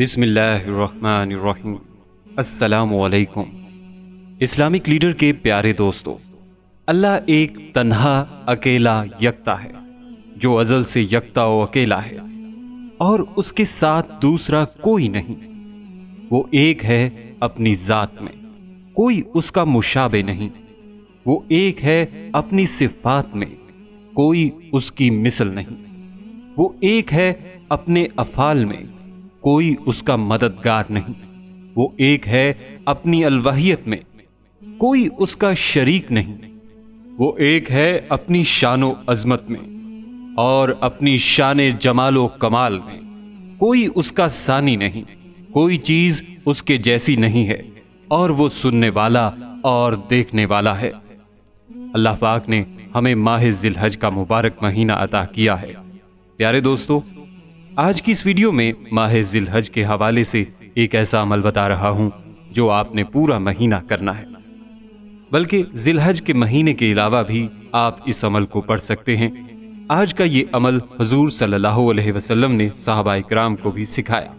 बिसमीम् Islamic leader के प्यारे दोस्तों अल्लाह एक तन्हा अकेला यकता है जो अजल से यकता व अकेला है और उसके साथ दूसरा कोई नहीं वो एक है अपनी ज़ात में कोई उसका मुशाबे नहीं वो एक है अपनी सिफात में कोई उसकी मिसल नहीं वो एक है अपने अफाल में कोई उसका मददगार नहीं वो एक है अपनी अलवाहियत में कोई उसका शरीक नहीं वो एक है अपनी शानो अजमत में और अपनी शान जमालो कमाल में कोई उसका सानी नहीं कोई चीज उसके जैसी नहीं है और वो सुनने वाला और देखने वाला है अल्लाह पाक ने हमें माह जिलहज का मुबारक महीना अता किया है प्यारे दोस्तों आज की इस वीडियो में माह जिलहज के हवाले से एक ऐसा अमल बता रहा हूं जो आपने पूरा महीना करना है बल्कि जिलहज के महीने के अलावा भी आप इस अमल को पढ़ सकते हैं आज का ये अमल हजूर सल्लल्लाहु अलैहि वसल्लम ने साहबा इक्राम को भी सिखाया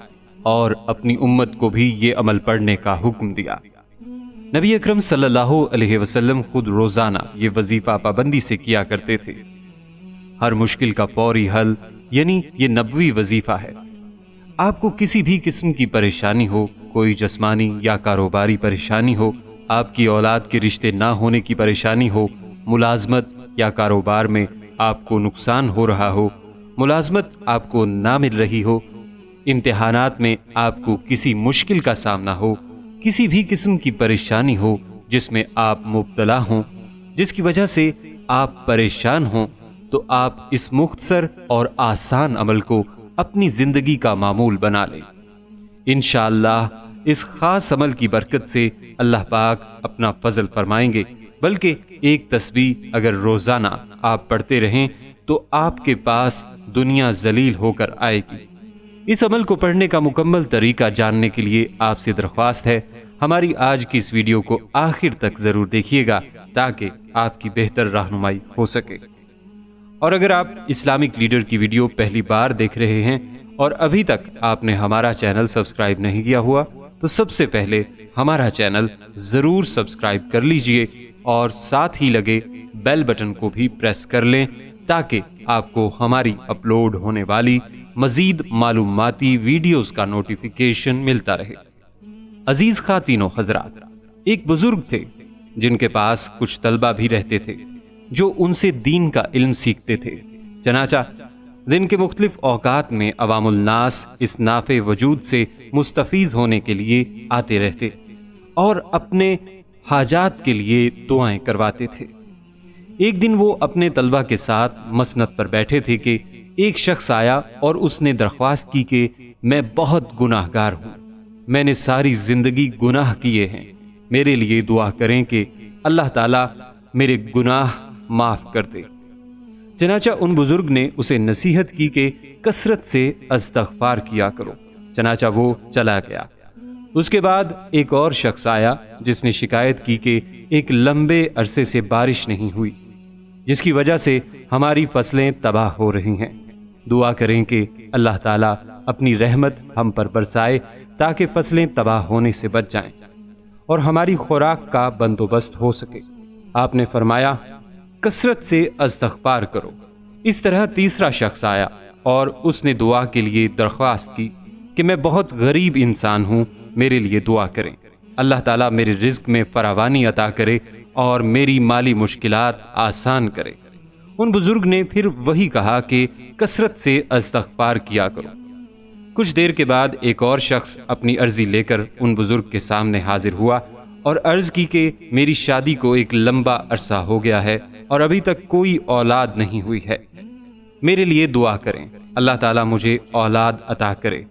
और अपनी उम्मत को भी ये अमल पढ़ने का हुक्म दिया नबी अक्रम सल्लाम खुद रोज़ाना ये वजीफ़ा पाबंदी से किया करते थे हर मुश्किल का फौरी हल यानी ये नबवी वजीफा है आपको किसी भी किस्म की परेशानी हो कोई जस्मानी या कारोबारी परेशानी हो आपकी औलाद के रिश्ते ना होने की परेशानी हो मुलाजमत या कारोबार में आपको नुकसान हो रहा हो मुलाजमत आपको ना मिल रही हो इम्तहानात में आपको किसी मुश्किल का सामना हो किसी भी किस्म की परेशानी हो जिसमें आप मुबतला हों जिसकी वजह से आप परेशान हों तो आप इस मुख्तर और आसान अमल को अपनी जिंदगी का मामूल बना लें इन इस खास अमल की बरकत से अल्लाह पाक अपना फजल फरमाएंगे बल्कि एक तस्वीर अगर रोज़ाना आप पढ़ते रहें तो आपके पास दुनिया जलील होकर आएगी इस अमल को पढ़ने का मुकम्मल तरीका जानने के लिए आपसे दरख्वास्त है हमारी आज की इस वीडियो को आखिर तक ज़रूर देखिएगा ताकि आपकी बेहतर रहनुमाई हो सके और अगर आप इस्लामिक लीडर की वीडियो पहली बार देख रहे हैं और अभी तक आपने हमारा चैनल सब्सक्राइब नहीं किया हुआ तो सबसे पहले हमारा चैनल ज़रूर सब्सक्राइब कर लीजिए और साथ ही लगे बेल बटन को भी प्रेस कर लें ताकि आपको हमारी अपलोड होने वाली मजीद मालूमती वीडियोस का नोटिफिकेशन मिलता रहे अजीज खातिनो हजरात एक बुजुर्ग थे जिनके पास कुछ तलबा भी रहते थे जो उनसे दीन का इल्म सीखते थे चनाचा दिन के मुख्तलिफ अवकात में अवामुलनास इस नाफे वजूद से मुस्तफीज होने के लिए आते रहते और अपने हाजात के लिए दुआएं करवाते थे एक दिन वो अपने तलबा के साथ मसनत पर बैठे थे कि एक शख्स आया और उसने दरख्वास्त की कि मैं बहुत गुनाहगार हूँ मैंने सारी ज़िंदगी गुनाह किए हैं मेरे लिए दुआ करें कि अल्लाह ताला मेरे गुनाह माफ कर दे चनाचा उन बुजुर्ग ने उसे नसीहत की के कसरत से अस्तगफार किया करो चनाचा वो चला गया उसके बाद एक और शख्स आया जिसने शिकायत की कि एक लंबे अरसे से बारिश नहीं हुई जिसकी वजह से हमारी फसलें तबाह हो रही हैं दुआ करें कि अल्लाह ताला अपनी रहमत हम पर बरसाए ताकि फसलें तबाह होने से बच जाएं और हमारी खुराक का बंदोबस्त हो सके आपने फरमाया कसरत से अस्तगफार करो इस तरह तीसरा शख्स आया और उसने दुआ के लिए दरख्वास्त की कि मैं बहुत गरीब इंसान हूँ मेरे लिए दुआ करें अल्लाह ताला मेरे रिज्क में फरावानी अता करे और मेरी माली मुश्किल आसान करे उन बुज़ुर्ग ने फिर वही कहा कि कसरत से अस्तगफार किया करो कुछ देर के बाद एक और शख्स अपनी अर्जी लेकर उन बुज़ुर्ग के सामने हाजिर हुआ और अर्ज की कि मेरी शादी को एक लंबा अरसा हो गया है और अभी तक कोई औलाद नहीं हुई है मेरे लिए दुआ करें अल्लाह ताला मुझे औलाद अता करे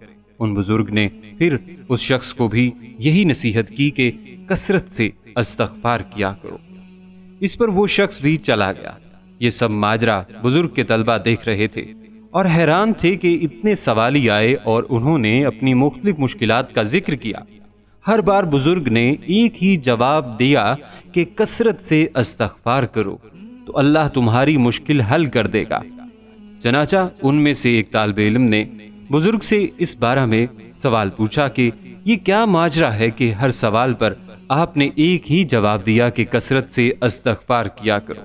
उन बुजुर्ग ने फिर उस शख्स को भी यही नसीहत की कि कसरत से अस्तगफार किया करो इस पर वो शख्स भी चला गया ये सब माजरा बुजुर्ग के तलबा देख रहे थे और हैरान थे कि इतने सवाली आए और उन्होंने अपनी मुख्तलिफ मुश्किल का जिक्र किया हर बार बुजुर्ग ने एक ही जवाब दिया कि कसरत से अस्तफार करो तो अल्लाह तुम्हारी मुश्किल हल कर देगा चनाचा उनमें से एक तालब इलम ने बुजुर्ग से इस बारे में सवाल पूछा कि ये क्या माजरा है कि हर सवाल पर आपने एक ही जवाब दिया कि कसरत से अस्तफार किया करो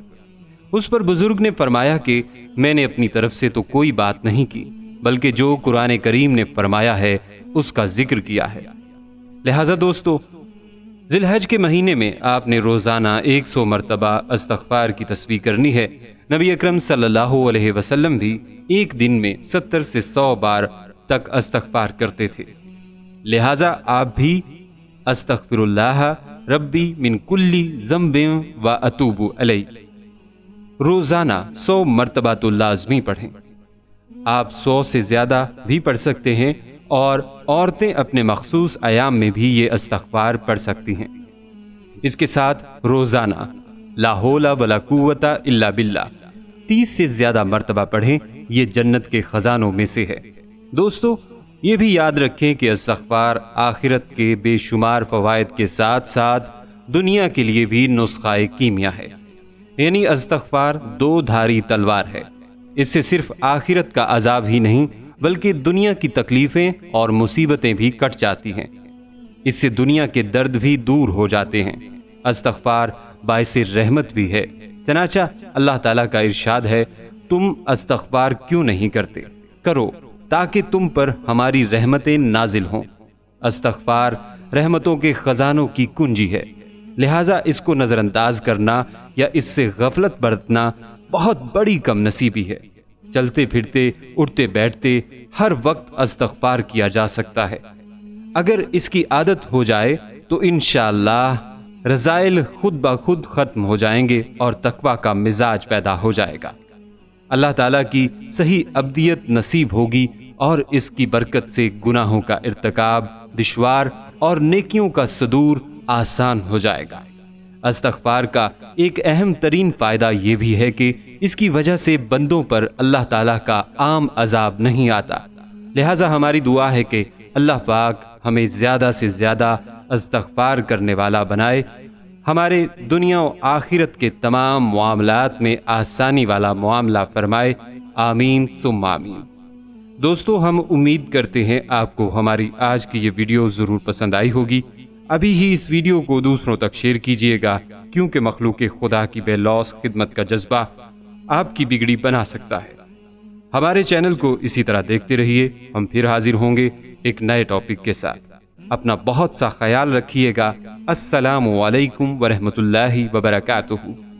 उस पर बुजुर्ग ने फरमाया कि मैंने अपनी तरफ से तो कोई बात नहीं की बल्कि जो कुरान करीम ने फरमाया है उसका जिक्र किया है लिहाजा दोस्तों जिलहज के महीने में आपने रोज़ाना एक सौ मरतबा अस्तफ़ार की तस्वीर करनी है नबी अक्रम सलम भी एक दिन में सत्तर से सौ बार तक अस्तफ़ार करते थे लिहाजा आप भी अस्तफर रब्बी मिनकुल्ली जम्बे व अतूबू अलई रोज़ाना सौ मरतबा तो लाजमी पढ़ें आप सौ से ज़्यादा भी पढ़ सकते हैं और औरतें अपने मखसूस आयाम में भी ये इस्तफार पढ़ सकती हैं इसके साथ रोज़ाना लाहौला बलाकुवता इल्ला बिल्ला तीस से ज़्यादा मरतबा पढ़ें ये जन्नत के ख़जानों में से है दोस्तों ये भी याद रखें कि इस्तफार आखिरत के बेशुमार फवायद के साथ साथ दुनिया के लिए भी नुस्खा कीमिया है यानी इस्तफार दो धारी तलवार है इससे सिर्फ आखिरत का अजाब ही नहीं बल्कि दुनिया की तकलीफें और मुसीबतें भी कट जाती हैं इससे दुनिया के दर्द भी दूर हो जाते हैं अस्तगफार बायस रहमत भी है चनाचा अल्लाह ताला का इरशाद है तुम अस्तगफार क्यों नहीं करते करो ताकि तुम पर हमारी रहमतें नाजिल हों अस्तगफार रहमतों के ख़जानों की कुंजी है लिहाजा इसको नज़रअंदाज करना या इससे गफलत बरतना बहुत बड़ी कम नसीबी है चलते फिरते उठते बैठते हर वक्त अस्तगफार किया जा सकता है अगर इसकी आदत हो जाए तो इन रज़ाइल खुद ब खुद ख़त्म हो जाएंगे और तकवा का मिजाज पैदा हो जाएगा अल्लाह ताला की सही अब्दियत नसीब होगी और इसकी बरकत से गुनाहों का इरतकाब दुशवार और नेकियों का सदूर आसान हो जाएगा अस्तगफार का एक अहम तरीन फ़ायदा यह भी है कि इसकी वजह से बंदों पर अल्लाह ताला का आम अजाब नहीं आता लिहाजा हमारी दुआ है कि अल्लाह पाक हमें ज़्यादा से ज़्यादा अस्तगफार करने वाला बनाए हमारे दुनिया और आखिरत के तमाम मामलात में आसानी वाला मामला फरमाए आमीन सुम आमीन दोस्तों हम उम्मीद करते हैं आपको हमारी आज की ये वीडियो ज़रूर पसंद आई होगी अभी ही इस वीडियो को दूसरों तक शेयर कीजिएगा क्योंकि मखलूक खुदा की बेलौस खिदमत का जज्बा आपकी बिगड़ी बना सकता है हमारे चैनल को इसी तरह देखते रहिए हम फिर हाजिर होंगे एक नए टॉपिक के साथ अपना बहुत सा ख्याल रखिएगा असलकम लाही वबरकू